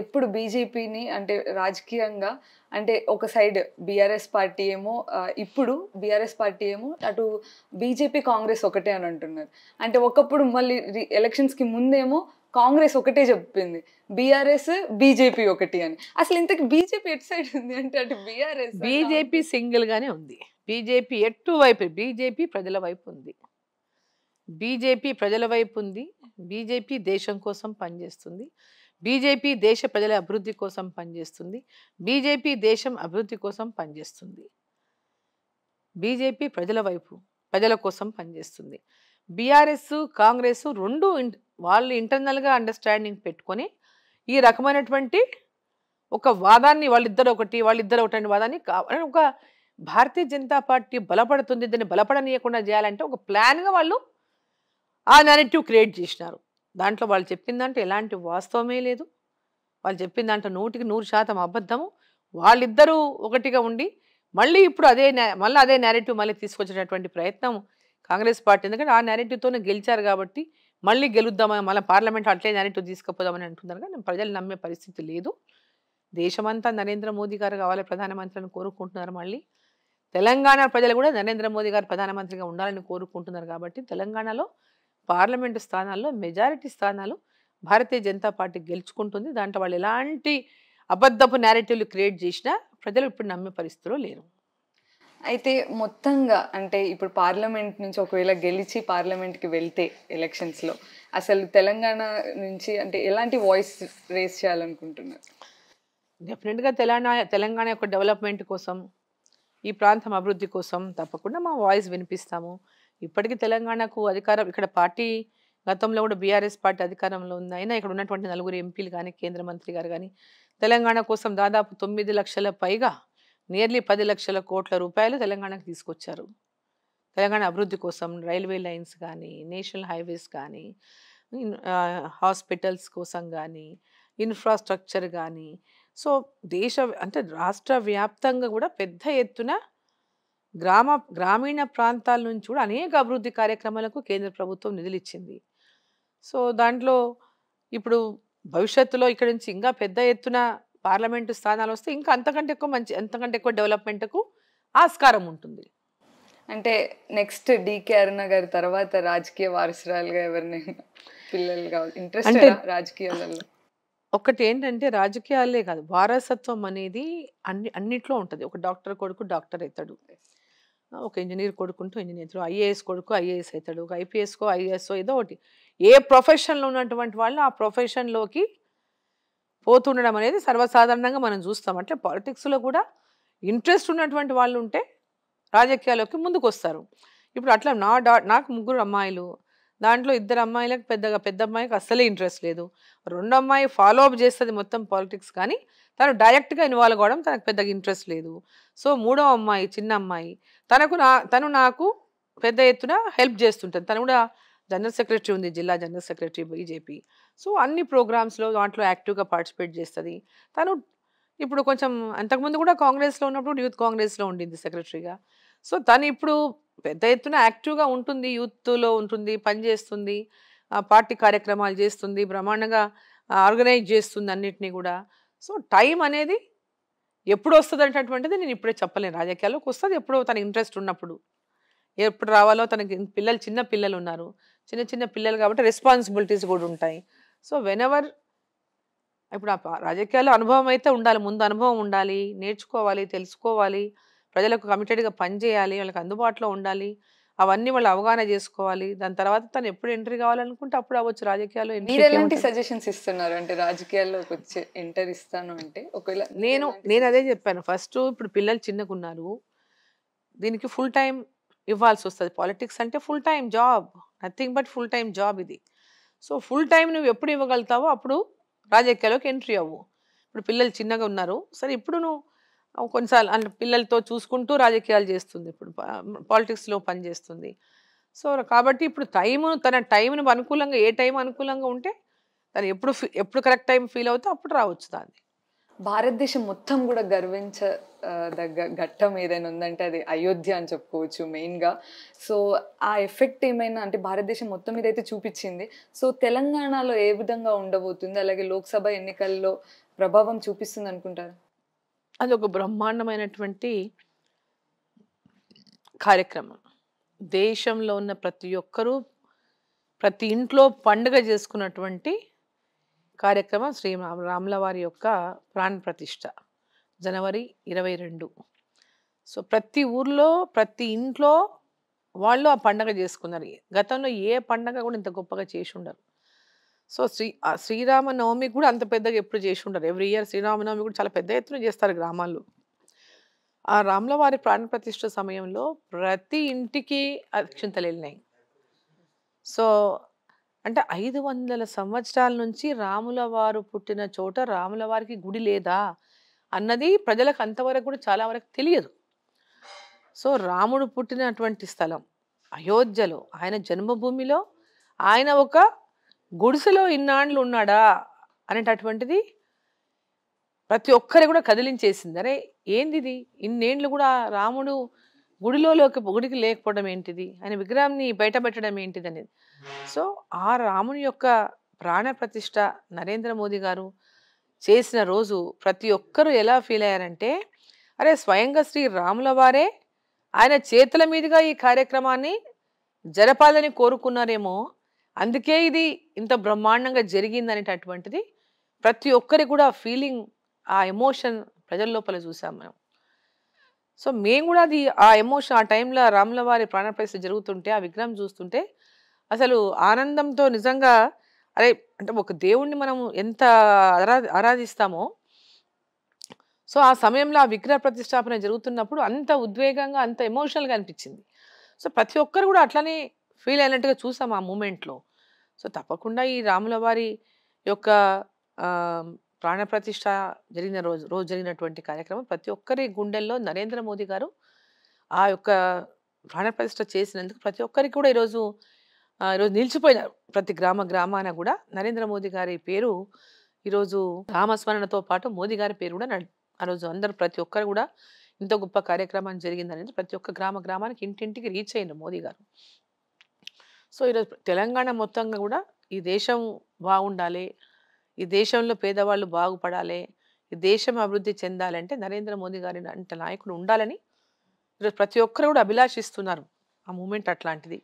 ఎప్పుడు బీజేపీని అంటే రాజకీయంగా అంటే ఒక సైడ్ బీఆర్ఎస్ పార్టీ ఏమో ఇప్పుడు బీఆర్ఎస్ పార్టీ ఏమో అటు బీజేపీ కాంగ్రెస్ ఒకటే అని అంటున్నారు అంటే ఒకప్పుడు మళ్ళీ ఎలక్షన్స్కి ముందేమో కాంగ్రెస్ ఒకటే చెప్పింది బీఆర్ఎస్ బీజేపీ ఒకటి అని అసలు ఇంతకు బీజేపీ ఎటు సైడ్ ఉంది అంటే అటు బీఆర్ఎస్ బీజేపీ సింగిల్గానే ఉంది బీజేపీ ఎటు వైపు బీజేపీ ప్రజల వైపు ఉంది బీజేపీ ప్రజల వైపు ఉంది బీజేపీ దేశం కోసం పనిచేస్తుంది బీజేపీ దేశ ప్రజల అభివృద్ధి కోసం పనిచేస్తుంది బీజేపీ దేశం అభివృద్ధి కోసం పనిచేస్తుంది బీజేపీ ప్రజల వైపు ప్రజల కోసం పనిచేస్తుంది బీఆర్ఎస్ కాంగ్రెస్ రెండు వాళ్ళు ఇంటర్నల్గా అండర్స్టాండింగ్ పెట్టుకొని ఈ రకమైనటువంటి ఒక వాదాన్ని వాళ్ళిద్దరు ఒకటి వాళ్ళిద్దరు ఒకటి వాదాన్ని ఒక భారతీయ జనతా పార్టీ బలపడుతుంది దాన్ని బలపడనీయకుండా చేయాలంటే ఒక ప్లాన్గా వాళ్ళు ఆ నెరేటివ్ క్రియేట్ చేసినారు దాంట్లో వాళ్ళు చెప్పిందంటే ఎలాంటి వాస్తవమే లేదు వాళ్ళు చెప్పిందంటే నూటికి నూరు శాతం అబద్ధము వాళ్ళిద్దరూ ఒకటిగా ఉండి మళ్ళీ ఇప్పుడు అదే మళ్ళీ అదే నేరేటివ్ మళ్ళీ తీసుకొచ్చేటటువంటి ప్రయత్నం కాంగ్రెస్ పార్టీ ఎందుకంటే ఆ నేరేటివ్తోనే గెలిచారు కాబట్టి మళ్ళీ గెలుద్దామని మళ్ళీ పార్లమెంట్ అట్లే నేరేటివ్ తీసుకుపోదామని అంటున్నారు కానీ ప్రజలు నమ్మే పరిస్థితి లేదు దేశమంతా నరేంద్ర మోదీ గారు కావాలి ప్రధానమంత్రిని కోరుకుంటున్నారు మళ్ళీ తెలంగాణ ప్రజలు కూడా నరేంద్ర మోదీ గారు ప్రధానమంత్రిగా ఉండాలని కోరుకుంటున్నారు కాబట్టి తెలంగాణలో పార్లమెంటు స్థానాల్లో మెజారిటీ స్థానాలు భారతీయ జనతా పార్టీ గెలుచుకుంటుంది దాంట్లో వాళ్ళు ఎలాంటి అబద్ధపు నేరేటివ్లు క్రియేట్ చేసినా ప్రజలు ఇప్పుడు నమ్మే పరిస్థితిలో లేరు అయితే మొత్తంగా అంటే ఇప్పుడు పార్లమెంట్ నుంచి ఒకవేళ గెలిచి పార్లమెంట్కి వెళ్తే ఎలక్షన్స్లో అసలు తెలంగాణ నుంచి అంటే ఎలాంటి వాయిస్ రేస్ చేయాలనుకుంటున్నారు డెఫినెట్గా తెలంగాణ తెలంగాణ యొక్క డెవలప్మెంట్ కోసం ఈ ప్రాంతం అభివృద్ధి కోసం తప్పకుండా మా వాయిస్ వినిపిస్తాము ఇప్పటికీ తెలంగాణకు అధికారం ఇక్కడ పార్టీ గతంలో కూడా బీఆర్ఎస్ పార్టీ అధికారంలో ఉంది అయినా ఇక్కడ ఉన్నటువంటి నలుగురు ఎంపీలు కానీ కేంద్ర మంత్రి గారు కానీ తెలంగాణ కోసం దాదాపు తొమ్మిది లక్షల పైగా నియర్లీ పది లక్షల కోట్ల రూపాయలు తెలంగాణకు తీసుకొచ్చారు తెలంగాణ అభివృద్ధి కోసం రైల్వే లైన్స్ కానీ నేషనల్ హైవేస్ కానీ హాస్పిటల్స్ కోసం కానీ ఇన్ఫ్రాస్ట్రక్చర్ కానీ సో దేశ అంటే రాష్ట్ర వ్యాప్తంగా కూడా పెద్ద ఎత్తున గ్రామ గ్రామీణ ప్రాంతాల నుంచి కూడా అనేక అభివృద్ధి కార్యక్రమాలకు కేంద్ర ప్రభుత్వం నిధులు ఇచ్చింది సో దాంట్లో ఇప్పుడు భవిష్యత్తులో ఇక్కడ నుంచి ఇంకా పెద్ద ఎత్తున పార్లమెంటు స్థానాలు వస్తే ఇంకా అంతకంటే ఎక్కువ మంచి అంతకంటే ఎక్కువ డెవలప్మెంట్కు ఆస్కారం ఉంటుంది అంటే నెక్స్ట్ డికే అరుణ గారి తర్వాత రాజకీయ వారసురాలుగా ఎవరినైనా పిల్లలు కావాలి ఇంట్రెస్ట్ రాజకీయాలలో ఒకటి ఏంటంటే రాజకీయాలే కాదు వారసత్వం అనేది అన్ని అన్నిట్లో ఉంటుంది ఒక డాక్టర్ కొడుకు డాక్టర్ అవుతాడు ఒక ఇంజనీర్ కొడుకుంటూ ఇంజనీర్ అవుతాడు ఐఏఎస్ కొడుకు ఐఏఎస్ అవుతాడు ఐపీఎస్కో ఐఏఎస్కో ఏదో ఒకటి ఏ ప్రొఫెషన్లో ఉన్నటువంటి వాళ్ళు ఆ ప్రొఫెషన్లోకి పోతుండడం అనేది సర్వసాధారణంగా మనం చూస్తాం అంటే పాలిటిక్స్లో కూడా ఇంట్రెస్ట్ ఉన్నటువంటి వాళ్ళు ఉంటే రాజకీయాల్లోకి ముందుకు వస్తారు ఇప్పుడు అట్లా నా నాకు ముగ్గురు అమ్మాయిలు దాంట్లో ఇద్దరు అమ్మాయిలకు పెద్దగా పెద్ద అమ్మాయికి అస్సలే ఇంట్రెస్ట్ లేదు రెండు అమ్మాయి ఫాలో అప్ చేస్తుంది మొత్తం పాలిటిక్స్ కానీ తను డైరెక్ట్గా ఇన్వాల్వ్ అవ్వడం తనకు పెద్దగా ఇంట్రెస్ట్ లేదు సో మూడో అమ్మాయి చిన్న అమ్మాయి తనకు నా తను నాకు పెద్ద ఎత్తున హెల్ప్ చేస్తుంటుంది తను కూడా జనరల్ సెక్రటరీ ఉంది జిల్లా జనరల్ సెక్రటరీ బీజేపీ సో అన్ని ప్రోగ్రామ్స్లో దాంట్లో యాక్టివ్గా పార్టిసిపేట్ చేస్తుంది తను ఇప్పుడు కొంచెం అంతకుముందు కూడా కాంగ్రెస్లో ఉన్నప్పుడు యూత్ కాంగ్రెస్లో ఉండింది సెక్రటరీగా సో తను ఇప్పుడు పెద్ద ఎత్తున యాక్టివ్గా ఉంటుంది యూత్లో ఉంటుంది పనిచేస్తుంది పార్టీ కార్యక్రమాలు చేస్తుంది బ్రహ్మాండంగా ఆర్గనైజ్ చేస్తుంది అన్నిటినీ కూడా సో టైం అనేది ఎప్పుడు వస్తుంది అనేటటువంటిది నేను ఇప్పుడే చెప్పలేను రాజకీయాల్లోకి వస్తుంది ఎప్పుడో తన ఇంట్రెస్ట్ ఉన్నప్పుడు ఎప్పుడు రావాలో తనకి పిల్లలు చిన్న పిల్లలు ఉన్నారు చిన్న చిన్న పిల్లలు కాబట్టి రెస్పాన్సిబిలిటీస్ కూడా ఉంటాయి సో వెనెవర్ ఇప్పుడు ఆ రాజకీయాల్లో అనుభవం అయితే ఉండాలి ముందు అనుభవం ఉండాలి నేర్చుకోవాలి తెలుసుకోవాలి ప్రజలకు కమిటెడ్గా పనిచేయాలి వాళ్ళకి అందుబాటులో ఉండాలి అవన్నీ వాళ్ళు అవగాహన చేసుకోవాలి దాని తర్వాత తను ఎప్పుడు ఎంట్రీ కావాలనుకుంటే అప్పుడు అవ్వచ్చు రాజకీయాల్లో ఎలాంటి సజెషన్స్ ఇస్తున్నారు అంటే రాజకీయాల్లోకి వచ్చి ఎంటర్ ఇస్తాను అంటే ఒకవేళ నేను నేను అదే చెప్పాను ఫస్ట్ ఇప్పుడు పిల్లలు చిన్నకున్నారు దీనికి ఫుల్ టైం ఇవ్వాల్సి వస్తుంది పాలిటిక్స్ అంటే full time job nothing but full time job ఇది సో ఫుల్ టైం నువ్వు ఎప్పుడు ఇవ్వగలుగుతావో అప్పుడు రాజకీయాల్లోకి ఎంట్రీ అవ్వు ఇప్పుడు పిల్లలు చిన్నగా ఉన్నారు సరే ఇప్పుడు నువ్వు కొన్నిసార్లు పిల్లలతో చూసుకుంటూ రాజకీయాలు చేస్తుంది ఇప్పుడు పాలిటిక్స్లో పనిచేస్తుంది సో కాబట్టి ఇప్పుడు టైము తన టైంను అనుకూలంగా ఏ టైం అనుకూలంగా ఉంటే తను ఎప్పుడు ఎప్పుడు కరెక్ట్ టైం ఫీల్ అవుతే అప్పుడు రావచ్చు దాన్ని భారతదేశం మొత్తం కూడా గర్వించ దగ్గ ఘట్టం ఏదైనా ఉందంటే అది అయోధ్య అని చెప్పుకోవచ్చు మెయిన్గా సో ఆ ఎఫెక్ట్ ఏమైనా అంటే భారతదేశం మొత్తం మీద అయితే చూపించింది సో తెలంగాణలో ఏ విధంగా ఉండబోతుంది అలాగే లోక్సభ ఎన్నికల్లో ప్రభావం చూపిస్తుంది అనుకుంటారు అది ఒక బ్రహ్మాండమైనటువంటి కార్యక్రమం దేశంలో ఉన్న ప్రతి ఒక్కరూ ప్రతి ఇంట్లో పండుగ చేసుకున్నటువంటి కార్యక్రమం శ్రీ రాముల వారి యొక్క ప్రాణ ప్రతిష్ట జనవరి ఇరవై రెండు సో ప్రతి ఊర్లో ప్రతి ఇంట్లో వాళ్ళు ఆ పండగ చేసుకున్నారు గతంలో ఏ పండగ కూడా ఇంత గొప్పగా చేసి ఉండరు సో శ్రీ శ్రీరామనవమి కూడా అంత పెద్దగా ఎప్పుడు చేసి ఉంటారు ఎవ్రీ ఇయర్ శ్రీరామనవమి కూడా చాలా పెద్ద ఎత్తున చేస్తారు గ్రామాల్లో ఆ రాములవారి ప్రాణ ప్రతిష్ఠ సమయంలో ప్రతి ఇంటికి అక్షింతలు వెళ్ళినాయి సో అంటే ఐదు వందల సంవత్సరాల నుంచి రాములవారు పుట్టిన చోట రాములవారికి గుడి లేదా అన్నది ప్రజలకు అంతవరకు కూడా చాలా వరకు తెలియదు సో రాముడు పుట్టినటువంటి స్థలం అయోధ్యలో ఆయన జన్మభూమిలో ఆయన ఒక గుడిసెలో ఇన్నాళ్ళు ఉన్నాడా అనేటటువంటిది ప్రతి ఒక్కరి కూడా కదిలించేసింది అరే ఏంది ఇన్నేండ్లు కూడా రాముడు గుడిలోకి గుడికి లేకపోవడం ఏంటిది ఆయన విగ్రహాన్ని బయట పెట్టడం ఏంటిది అనేది సో ఆ రాముని యొక్క ప్రాణ ప్రతిష్ట నరేంద్ర మోదీ గారు చేసిన రోజు ప్రతి ఒక్కరూ ఎలా ఫీల్ అయ్యారంటే అరే స్వయంగా శ్రీ రాముల వారే ఆయన చేతుల మీదుగా ఈ కార్యక్రమాన్ని జరపాలని కోరుకున్నారేమో అందుకే ఇది ఇంత బ్రహ్మాండంగా జరిగిందనేటటువంటిది ప్రతి ఒక్కరి కూడా ఫీలింగ్ ఆ ఎమోషన్ ప్రజల లోపల చూసాం మనం సో మేము కూడా అది ఆ ఎమోషన్ ఆ టైంలో రాముల వారి ప్రాణప్రతిష్ఠ జరుగుతుంటే ఆ విగ్రహం చూస్తుంటే అసలు ఆనందంతో నిజంగా అరే అంటే ఒక దేవుణ్ణి మనం ఎంత ఆరాధిస్తామో సో ఆ సమయంలో ఆ విగ్రహ ప్రతిష్టాపన జరుగుతున్నప్పుడు అంత ఉద్వేగంగా అంత ఎమోషనల్గా అనిపించింది సో ప్రతి ఒక్కరు కూడా అట్లనే ఫీల్ అయినట్టుగా చూసాం ఆ మూమెంట్లో సో తప్పకుండా ఈ రాముల వారి యొక్క ప్రాణప్రతిష్ట జరిగిన రోజు రోజు జరిగినటువంటి కార్యక్రమం ప్రతి ఒక్కరి గుండెల్లో నరేంద్ర మోదీ గారు ఆ యొక్క ప్రాణప్రతిష్ట చేసినందుకు ప్రతి ఒక్కరికి కూడా ఈరోజు ఈరోజు నిలిచిపోయినారు ప్రతి గ్రామ గ్రామాన కూడా నరేంద్ర మోదీ గారి పేరు ఈరోజు రామస్మరణతో పాటు మోదీ గారి పేరు కూడా ఆ రోజు అందరు ప్రతి ఒక్కరు కూడా ఇంత గొప్ప కార్యక్రమం జరిగిందనేది ప్రతి ఒక్క గ్రామ గ్రామానికి ఇంటింటికి రీచ్ అయ్యారు మోదీ గారు సో ఈరోజు తెలంగాణ మొత్తంగా కూడా ఈ దేశం బాగుండాలి ఈ దేశంలో పేదవాళ్ళు బాగుపడాలి ఈ దేశం అభివృద్ధి చెందాలంటే నరేంద్ర మోదీ గారి అంటే నాయకుడు ఉండాలని ఈరోజు ప్రతి ఒక్కరు కూడా అభిలాషిస్తున్నారు ఆ మూమెంట్ అట్లాంటిది